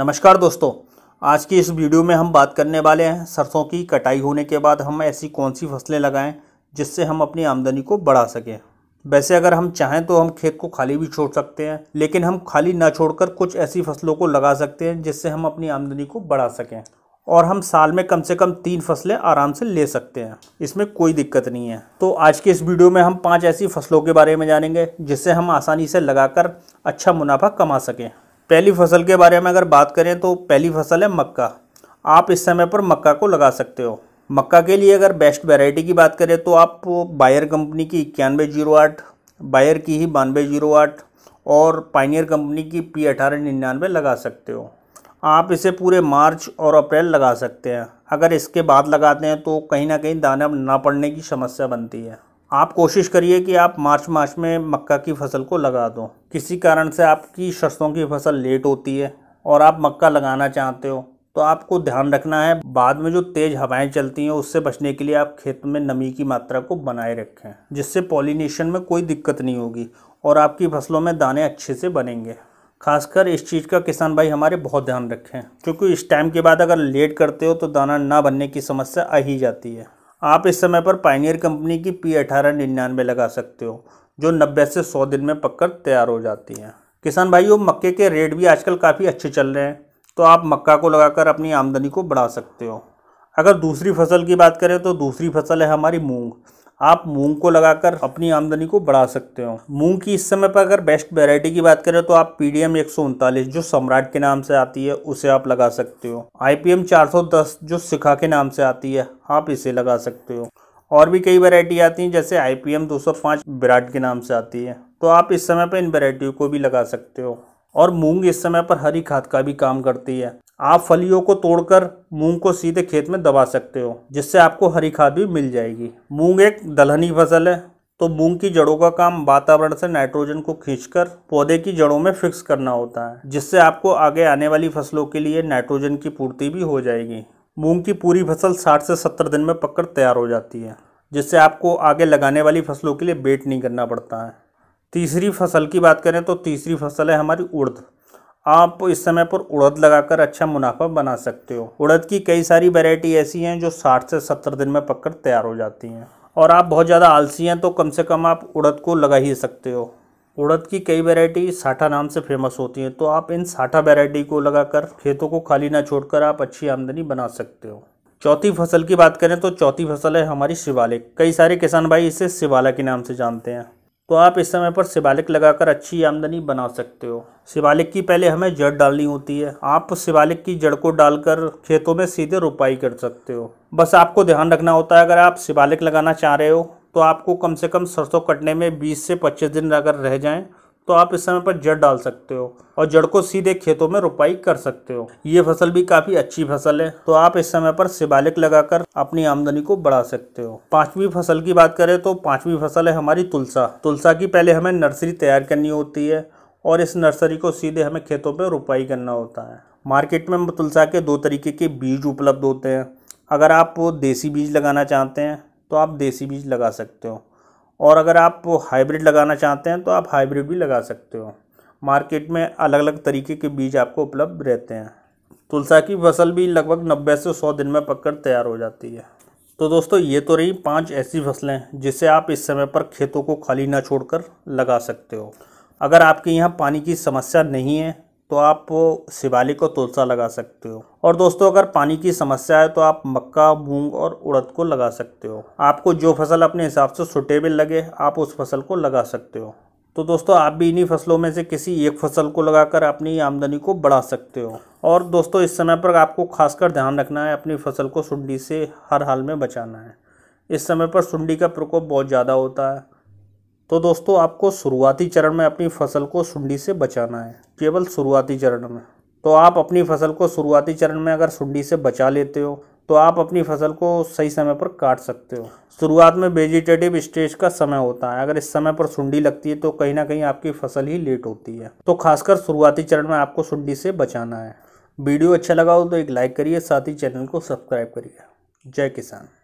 नमस्कार दोस्तों आज की इस वीडियो में हम बात करने वाले हैं सरसों की कटाई होने के बाद हम ऐसी कौन सी फसलें लगाएं जिससे हम अपनी आमदनी को बढ़ा सकें वैसे अगर हम चाहें तो हम खेत को खाली भी छोड़ सकते हैं लेकिन हम खाली ना छोड़कर कुछ ऐसी फसलों को लगा सकते हैं जिससे हम अपनी आमदनी को बढ़ा सकें और हम साल में कम से कम तीन फसलें आराम से ले सकते हैं इसमें कोई दिक्कत नहीं है तो आज के इस वीडियो में हम पांच ऐसी फसलों के बारे में जानेंगे जिससे हम आसानी से लगाकर अच्छा मुनाफा कमा सकें पहली फसल के बारे में अगर बात करें तो पहली फसल है मक्का आप इस समय पर मक्का को लगा सकते हो मक्का के लिए अगर बेस्ट वेराइटी की बात करें तो आप बायर कंपनी की इक्यानवे जीरो आठ बायर की ही बानवे जीरो आठ और पाइनियर कंपनी की पी अठारह निन्यानवे लगा सकते हो आप इसे पूरे मार्च और अप्रैल लगा सकते हैं अगर इसके बाद लगाते हैं तो कहीं ना कहीं दाना ना पड़ने की समस्या बनती है आप कोशिश करिए कि आप मार्च मास में मक्का की फसल को लगा दो किसी कारण से आपकी सरसों की फसल लेट होती है और आप मक्का लगाना चाहते हो तो आपको ध्यान रखना है बाद में जो तेज़ हवाएं चलती हैं उससे बचने के लिए आप खेत में नमी की मात्रा को बनाए रखें जिससे पॉलिनेशन में कोई दिक्कत नहीं होगी और आपकी फसलों में दाने अच्छे से बनेंगे खासकर इस चीज़ का किसान भाई हमारे बहुत ध्यान रखें क्योंकि इस टाइम के बाद अगर लेट करते हो तो दाना ना बनने की समस्या आ ही जाती है आप इस समय पर पाइनियर कंपनी की पी अठारह निन्यानवे लगा सकते हो जो नब्बे से सौ दिन में पककर तैयार हो जाती है किसान भाइयों मक्के के रेट भी आजकल काफ़ी अच्छे चल रहे हैं तो आप मक्का को लगाकर अपनी आमदनी को बढ़ा सकते हो अगर दूसरी फसल की बात करें तो दूसरी फसल है हमारी मूंग आप मूंग को लगाकर अपनी आमदनी को बढ़ा सकते हो मूंग की इस समय पर अगर बेस्ट वेरायटी की बात करें तो आप पीडीएम एक जो सम्राट के नाम से आती है उसे आप लगा सकते हो आईपीएम 410 जो शिखा के नाम से आती है आप इसे लगा सकते हो और भी कई वैरायटी आती हैं जैसे आईपीएम 205 विराट के नाम से आती है तो आप इस समय पर इन वेरायटियों को भी लगा सकते हो और मूंग इस समय पर हरी खाद का भी काम करती है आप फलियों को तोड़कर मूंग को सीधे खेत में दबा सकते हो जिससे आपको हरी खाद भी मिल जाएगी मूंग एक दलहनी फसल है तो मूंग की जड़ों का काम वातावरण से नाइट्रोजन को खींचकर पौधे की जड़ों में फिक्स करना होता है जिससे आपको आगे आने वाली फसलों के लिए नाइट्रोजन की पूर्ति भी हो जाएगी मूंग की पूरी फसल 60 से 70 दिन में पककर तैयार हो जाती है जिससे आपको आगे लगाने वाली फसलों के लिए वेट नहीं करना पड़ता है तीसरी फसल की बात करें तो तीसरी फसल है हमारी उड़द आप इस समय पर उड़द लगाकर अच्छा मुनाफा बना सकते हो उड़द की कई सारी वैरायटी ऐसी हैं जो साठ से सत्तर दिन में पककर तैयार हो जाती हैं और आप बहुत ज़्यादा आलसी हैं तो कम से कम आप उड़द को लगा ही सकते हो उड़द की कई वैरायटी साठा नाम से फेमस होती हैं तो आप इन साठा वैरायटी को लगाकर खेतों को खाली ना छोड़कर आप अच्छी आमदनी बना सकते हो चौथी फसल की बात करें तो चौथी फसल है हमारी शिवालिक कई सारे किसान भाई इसे शिवाला के नाम से जानते हैं तो आप इस समय पर शिवालिक लगाकर अच्छी आमदनी बना सकते हो शिवालिक की पहले हमें जड़ डालनी होती है आप शिवालिक की जड़ को डालकर खेतों में सीधे रोपाई कर सकते हो बस आपको ध्यान रखना होता है अगर आप शिवालिक लगाना चाह रहे हो तो आपको कम से कम सरसों कटने में 20 से 25 दिन अगर रह जाएं तो आप इस समय पर जड़ डाल सकते हो और जड़ को सीधे खेतों में रोपाई कर सकते हो ये फसल भी काफ़ी अच्छी फसल है तो आप इस समय पर शिवालिक लगाकर अपनी आमदनी को बढ़ा सकते हो पांचवी फसल की बात करें तो पांचवी फसल है हमारी तुलसा तुलसा की पहले हमें नर्सरी तैयार करनी होती है और इस नर्सरी को सीधे हमें खेतों पर रोपाई करना होता है मार्केट में तुलसा के दो तरीके के बीज उपलब्ध होते हैं अगर आप देसी बीज लगाना चाहते हैं तो आप देसी बीज लगा सकते हो और अगर आप हाइब्रिड लगाना चाहते हैं तो आप हाइब्रिड भी लगा सकते हो मार्केट में अलग अलग तरीके के बीज आपको उपलब्ध रहते हैं तुलसा की फसल भी लगभग नब्बे से सौ दिन में पककर तैयार हो जाती है तो दोस्तों ये तो रही पांच ऐसी फसलें जिसे आप इस समय पर खेतों को खाली ना छोड़कर लगा सकते हो अगर आपके यहाँ पानी की समस्या नहीं है तो आप शिवालिक को तुलसा लगा सकते हो और दोस्तों अगर पानी की समस्या है तो आप मक्का मूंग और उड़द को लगा सकते हो आपको जो फसल अपने हिसाब से सुटेबल लगे आप उस फसल को लगा सकते हो तो दोस्तों आप भी इन्हीं फसलों में से किसी एक फसल को लगाकर अपनी आमदनी को बढ़ा सकते हो और दोस्तों इस समय पर आपको खासकर ध्यान रखना है अपनी फसल को सुंडी से हर हाल में बचाना है इस समय पर सुंडी का प्रकोप बहुत ज़्यादा होता है तो दोस्तों आपको शुरुआती चरण में अपनी फसल को सुंडी से बचाना है केवल शुरुआती चरण में तो आप अपनी फसल को शुरुआती चरण में अगर सुंडी से बचा लेते हो तो आप अपनी फसल को सही समय पर काट सकते हो शुरुआत में वेजिटेटिव स्टेज का समय होता है अगर इस समय पर सुंडी लगती है तो कहीं ना कहीं आपकी फसल ही लेट होती है तो खासकर शुरुआती चरण में आपको सुंडी से बचाना है वीडियो अच्छा लगा हो तो एक लाइक करिए साथ ही चैनल को सब्सक्राइब करिए जय किसान